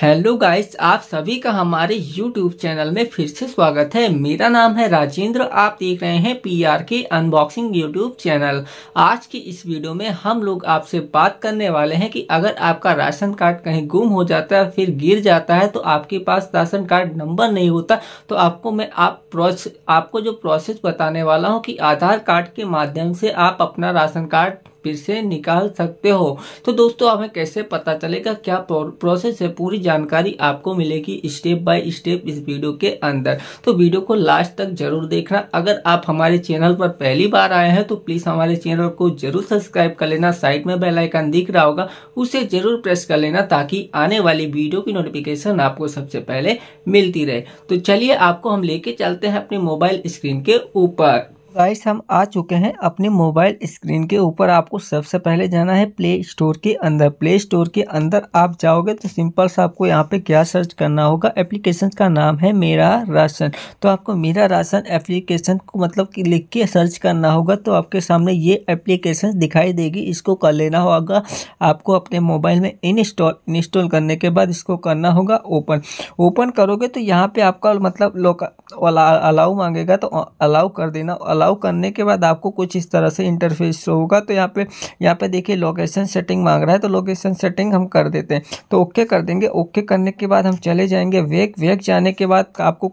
hello guys आप सभी का हमारे यूट्यूब चैनल में फिर से स्वागत है मेरा नाम है राजेंद्र आप देख रहे हैं पीआर के अनबॉक्सिंग यूट्यूब चैनल आज की इस वीडियो में हम लोग आपसे बात करने वाले हैं कि अगर आपका राशन कार्ड कहीं गुम हो जाता है फिर गिर जाता है तो आपके पास राशन कार्ड नंबर नहीं होता तो आपको मैं आप प्रोसेस आपको जो प्रोसेस बताने वाला हूँ कि आधार कार्ड के माध्यम से आप अपना राशन कार्ड फिर से निकाल सकते हो तो दोस्तों हमें कैसे पता चलेगा क्या प्रोसेस है पूरी जानकारी आपको मिलेगी स्टेप बाय स्टेप इस वीडियो के अंदर तो वीडियो को लास्ट तक जरूर देखना अगर आप हमारे चैनल पर पहली बार आए हैं तो प्लीज़ हमारे चैनल को जरूर सब्सक्राइब कर लेना साइड में बेलाइकन दिख रहा होगा उसे जरूर प्रेस कर लेना ताकि आने वाली वीडियो की नोटिफिकेशन आपको सबसे पहले मिलती रहे तो चलिए आपको हम लेके चलते हैं अपने मोबाइल स्क्रीन के ऊपर गाइस हम आ चुके हैं अपने मोबाइल स्क्रीन के ऊपर आपको सबसे पहले जाना है प्ले स्टोर के अंदर प्ले स्टोर के अंदर आप जाओगे तो सिंपल सा आपको यहाँ पे क्या सर्च करना होगा एप्लीकेशन का नाम है मेरा राशन तो आपको मेरा राशन एप्लीकेशन को मतलब कि लिख के सर्च करना होगा तो आपके सामने ये एप्लीकेशन दिखाई देगी इसको कर लेना होगा आपको अपने मोबाइल में इंस्टॉल इंस्टॉल करने के बाद इसको करना होगा ओपन ओपन करोगे तो यहाँ पर आपका मतलब लोक अलाउ मांगेगा तो अलाउ कर देना अलाउ अलाउ करने के बाद आपको कुछ इस तरह से इंटरफेस होगा तो यहाँ पे यहाँ पे देखिए लोकेशन सेटिंग मांग रहा है तो लोकेशन सेटिंग हम कर देते हैं तो ओके कर देंगे ओके करने के बाद हम चले जाएंगे वेक वेक जाने के बाद आपको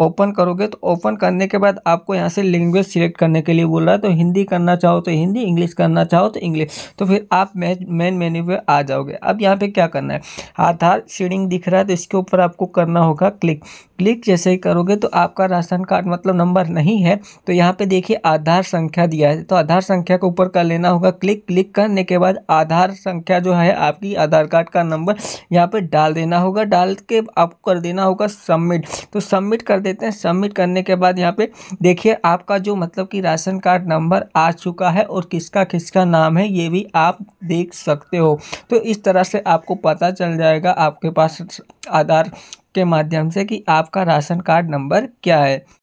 ओपन करोगे तो ओपन करने के बाद आपको यहाँ से लैंग्वेज सिलेक्ट करने के लिए बोल रहा है तो हिंदी करना चाहो तो हिंदी इंग्लिश करना चाहो तो इंग्लिश तो फिर आप मेन मेन्यू पे आ जाओगे अब यहाँ पे क्या करना है आधार शेडिंग दिख रहा है तो इसके ऊपर आपको करना होगा क्लिक क्लिक जैसे करोगे तो आपका राशन कार्ड मतलब नंबर नहीं है तो यहाँ पे देखिए आधार संख्या दिया है तो आधार संख्या को ऊपर कर लेना होगा क्लिक क्लिक करने के बाद आधार संख्या जो है आपकी आधार कार्ड का नंबर यहाँ पे डाल देना होगा डाल के आपको कर देना होगा सबमिट तो सबमिट कर देते हैं सबमिट करने के बाद यहाँ पर देखिए आपका जो मतलब कि राशन कार्ड नंबर आ चुका है और किसका किसका नाम है ये भी आप देख सकते हो तो इस तरह से आपको पता चल जाएगा आपके पास आधार के माध्यम से कि आपका राशन कार्ड नंबर क्या है